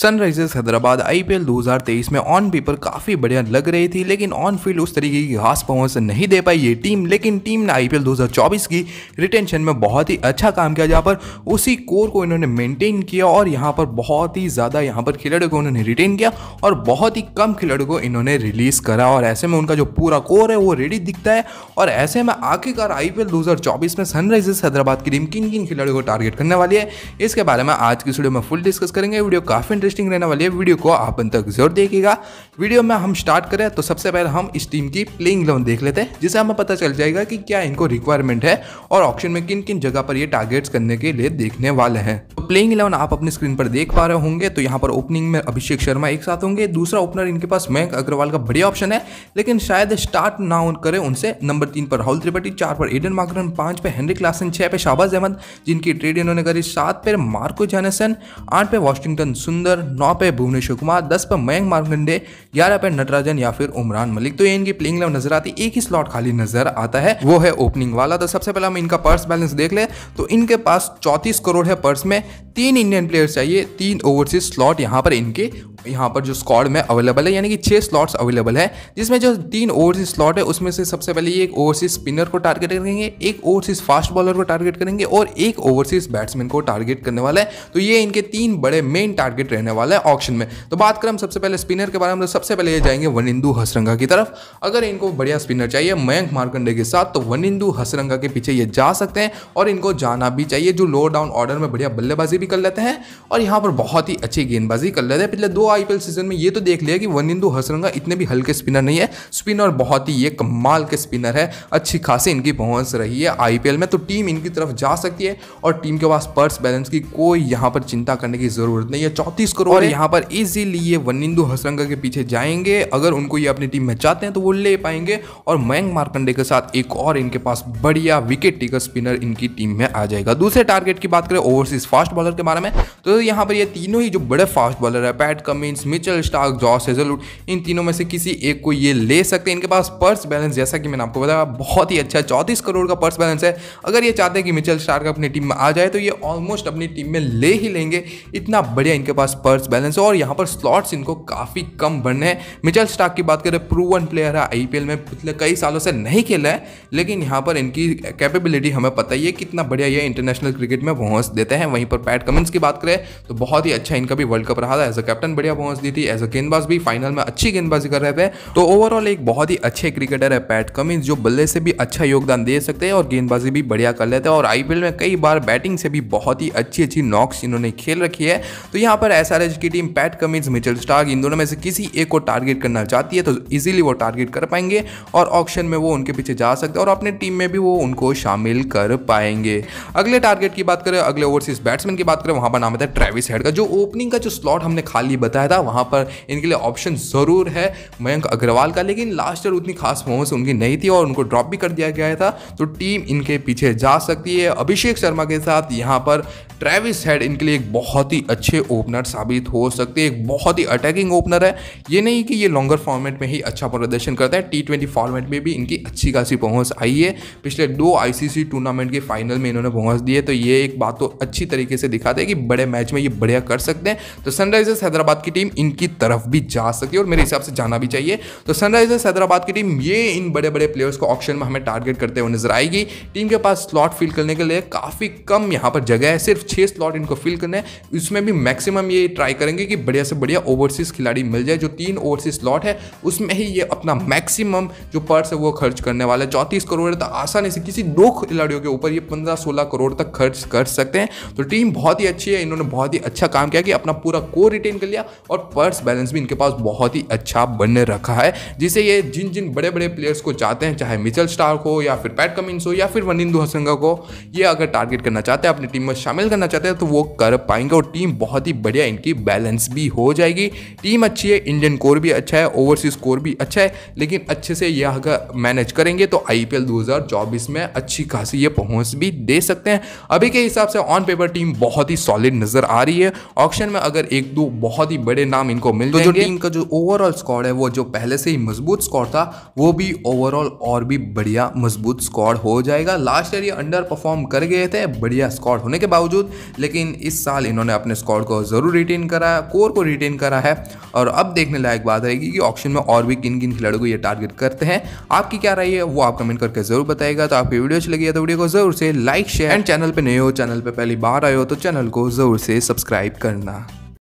Sunrisers Hyderabad IPL 2023 में on paper काफ़ी बढ़िया लग रही थी लेकिन ऑन फील्ड उस तरीके की खास पॉवर्स नहीं दे पाई ये टीम लेकिन टीम ने आईपीएल 2024 की रिटेंशन में बहुत ही अच्छा काम किया जहाँ पर उसी कोर को इन्होंने मेंटेन किया और यहाँ पर बहुत ही ज़्यादा यहाँ पर खिलाड़ियों को उन्होंने रिटेन किया और बहुत ही कम खिलाड़ियों को इन्होंने रिलीज़ करा और ऐसे में उनका जो पूरा कोर है वो रेडी दिखता है और ऐसे में आखिरकार आई पी में सनराइजर्स हैदराबाद की टीम किन किन खिलाड़ियों को टारगेट करने वाली है इसके बारे में आज की वीडियो में फुल डिस्कस करेंगे वीडियो काफ़ी इंटरेस्ट इंटरेस्टिंग रहने वाली है वीडियो को आप अंत तक जरूर देखिएगा वीडियो में हम स्टार्ट करें तो सबसे पहले हम इस टीम की प्लेइंग लेवन देख लेते हैं जिससे हमें पता चल जाएगा कि क्या इनको रिक्वायरमेंट है और ऑप्शन में किन किन जगह पर ये टारगेट्स करने के लिए देखने वाले हैं तो प्लेइंग इलेवन आप अपनी स्क्रीन पर देख पा रहे होंगे तो यहाँ पर ओपनिंग में अभिषेक शर्मा एक साथ होंगे दूसरा ओपनर इनके पास मयंक अग्रवाल का बढ़िया ऑप्शन है लेकिन शायद स्टार्ट ना करें उनसे नंबर तीन पर राहुल त्रिपाठी चार पर एडन माकरन पांच पे हेनरी क्लासन छह पे शाहबाज अहमद जिनकी ट्रेड इन्होंने करी सात पे मार्को जैनसन आठ पे वॉशिंगटन सुंदर सुंदर नौ पे भुवनेश्वर कुमार दस पर मयंक मारकंडे ग्यारह पे नटराजन या फिर उमरान मलिक तो ये इनकी प्लेइंग इलेवन नजर आती एक ही स्लॉट खाली नजर आता है वो है ओपनिंग वाला तो सबसे पहले हम इनका पर्स बैलेंस देख ले तो इनके पास चौतीस करोड़ है पर्स में तीन इंडियन प्लेयर्स चाहिए तीन ओवरसीज स्लॉट यहाँ पर इनके यहाँ पर जो स्कॉड में अवेलेबल है यानी कि छः स्लॉट्स अवेलेबल है जिसमें जो तीन ओवरसीज स्लॉट है उसमें से सबसे पहले ये एक ओवरसीज स्पिनर को टारगेट करेंगे एक ओवरसीज फास्ट बॉलर को टारगेट करेंगे और एक ओवरसीज बैट्समैन को टारगेट करने वाला है तो ये इनके तीन बड़े मेन टारगेट रहने वाला है ऑक्शन में तो बात करें हम सबसे पहले स्पिनर के बारे में तो सबसे पहले ये जाएंगे वन इंदू हसरंगा की तरफ अगर इनको बढ़िया स्पिनर चाहिए मयंक मारकंडे के साथ तो वन इंदू हसरंगा के पीछे ये जा सकते हैं और इनको जाना भी चाहिए जो लोअर डाउन ऑर्डर में बढ़िया बल्लेबाजी भी कर लेते हैं और यहाँ पर बहुत ही अच्छी गेंदबाजी कर लेते हैं पिछले दो आई सीजन में ये तो देख लिया कि वन इंदू हसरंगा इतने भी हल्के स्पिनर नहीं है स्पिनर बहुत ही ये कमाल के स्पिनर है अच्छी खासी इनकी पहुंच रही है आईपीएल में तो टीम इनकी तरफ जा सकती है और टीम के पास पर्स बैलेंस की कोई यहां पर चिंता करने की ज़रूरत नहीं है चौंतीस चौबीस करोड़ और यहाँ पर इजिली ये वनिंदु हसरंगा के पीछे जाएंगे अगर उनको ये अपनी टीम में चाहते हैं तो वो ले पाएंगे और मयंक मार्कंडे के साथ एक और इनके पास बढ़िया विकेट टेकर स्पिनर इनकी टीम में आ जाएगा दूसरे टारगेट की बात करें ओवरसीज फास्ट बॉलर के बारे में तो यहाँ पर ये तीनों ही जो बड़े फास्ट बॉलर है Pat Cummins Mitchell Starc Josh Hazlewood इन तीनों में से किसी एक को ये ले सकते हैं इनके पास पर्स बैलेंस जैसा कि मैंने आपको बताया बहुत ही अच्छा चौंतीस करोड़ का पर्स बैलेंस है अगर ये चाहते हैं कि मिचल स्टार्क अपनी टीम में आ जाए तो ये ऑलमोस्ट अपनी टीम में ले ही लेंगे इतना बढ़िया इनके पास पर्स बैलेंस और यहाँ पर स्लॉट्स इनको काफ़ी कम बनने हैं मिचल स्टाक की बात करें प्रूवन प्लेयर है आई में पिछले कई सालों से नहीं खेला है लेकिन यहाँ पर इनकी कैपेबिलिटी हमें पता ही है कितना बढ़िया ये इंटरनेशनल क्रिकेट में पहुँच देते हैं वहीं पर पैट कमिंस की बात करें तो बहुत ही अच्छा इनका भी वर्ल्ड कप रहा था एज अ कैप्टन बढ़िया पहुँच दी थी एज अ गेंदबाज भी फाइनल में अच्छी गेंदबाजी कर रहे थे तो ओवरऑल एक बहुत ही अच्छे क्रिकेटर है पैट कमिंस जो बल्ले से भी अच्छा योगदान दे सकते हैं और गेंदबाजी भी बढ़िया कर लेते हैं और आईपीएल में कई बार बैटिंग से भी बहुत ही अच्छी अच्छी नॉक्स इन्होंने खेल रखी है तो यहाँ पर ऐसा एसआरएच की team Pat Cummins Mitchell Starc इन दोनों में से किसी एक को टारगेट करना चाहती है तो इजीली वो टारगेट कर पाएंगे और ऑप्शन में वो उनके पीछे जा सकते हैं और अपने टीम में भी वो उनको शामिल कर पाएंगे अगले टारगेट की बात करें अगले ओवरसीज बैट्समैन की बात करें वहाँ पर नाम आता है ट्रेविस हेड का जो ओपनिंग का जो स्लॉट हमने खाली बताया था वहाँ पर इनके लिए ऑप्शन ज़रूर है मयंक अग्रवाल का लेकिन लास्ट ईयर उतनी खास परफॉर्मेंस उनकी नहीं थी और उनको ड्रॉप भी कर दिया गया था तो टीम इनके पीछे जा सकती है अभिषेक शर्मा के साथ यहाँ पर ट्रेविस हेड इनके लिए एक बहुत ही अच्छे ओपनर साबित हो सकती है एक बहुत ही अटैकिंग ओपनर है ये नहीं कि ये लॉन्गर फॉर्मेट में ही अच्छा प्रदर्शन करता है टी ट्वेंटी फॉर्मेट में भी इनकी अच्छी खासी पहुंच आई है पिछले दो आईसीसी टूर्नामेंट के फाइनल में इन्होंने पहुंच दी है तो ये एक बात तो अच्छी तरीके से दिखाते हैं कि बड़े मैच में ये बढ़िया कर सकते हैं तो सनराइजर्स हैदराबाद की टीम इनकी तरफ भी जा सकती है और मेरे हिसाब से जाना भी चाहिए तो सनराइजर्स हैदराबाद की टीम ये इन बड़े बड़े प्लेयर्स को ऑप्शन में हमें टारगेट करते हुए नजर आएगी टीम के पास स्लॉट फिल करने के लिए काफ़ी कम यहाँ पर जगह है सिर्फ छह स्लॉट इनको फिल करने है इसमें भी मैक्सिमम ये ट्राई करेंगे कि बढ़िया से बढ़िया ओवरसीज़ खिलाड़ी मिल जाए जो तीन ओवरसीज स्लॉट है उसमें ही ये अपना मैक्सिमम जो पर्स है वो खर्च करने वाला है चौंतीस करोड़ तक तो आसानी से किसी दो खिलाड़ियों के ऊपर ये पंद्रह सोलह करोड़ तक खर्च कर सकते हैं तो टीम बहुत ही अच्छी है इन्होंने बहुत ही अच्छा काम किया कि अपना पूरा को रिटेन कर लिया और पर्स बैलेंस भी इनके पास बहुत ही अच्छा बनने रखा है जिसे ये जिन जिन बड़े बड़े प्लेयर्स को चाहते हैं चाहे मिचल स्टार्क हो या फिर पैट कमिंस हो या फिर वनिंदु हसंगा को ये अगर टारगेट करना चाहते हैं अपनी टीम में शामिल करना चाहते हैं तो वो कर पाएंगे और टीम बहुत ही बढ़िया इनके की बैलेंस भी हो जाएगी टीम अच्छी है इंडियन कोर भी अच्छा है ओवरसीज कोर भी अच्छा है लेकिन अच्छे से यह अगर मैनेज करेंगे तो आई पी में अच्छी खासी ये पहुंच भी दे सकते हैं अभी के हिसाब से ऑन पेपर टीम बहुत ही सॉलिड नजर आ रही है ऑप्शन में अगर एक दो बहुत ही बड़े नाम इनको मिल तो जो टीम का जो ओवरऑल स्कॉड है वो जो पहले से ही मजबूत स्कॉड था वो भी ओवरऑल और भी बढ़िया मजबूत स्कॉड हो जाएगा लास्ट ईयर ये अंडर परफॉर्म कर गए थे बढ़िया स्कॉड होने के बावजूद लेकिन इस साल इन्होंने अपने स्कॉड को जरूर रिटेन करा है कोर को रिटेन करा है और अब देखने लायक बात रहेगी कि ऑप्शन में और भी किन किन खिलाड़ियों को ये टारगेट करते हैं आपकी क्या राय है वो आप कमेंट करके जरूर बताएगा तो आपकी वीडियो अच्छी लगी है तो वीडियो को जरूर से लाइक शेयर एंड चैनल पर नए हो चैनल पर पहली बार आए हो तो चैनल को जरूर से सब्सक्राइब करना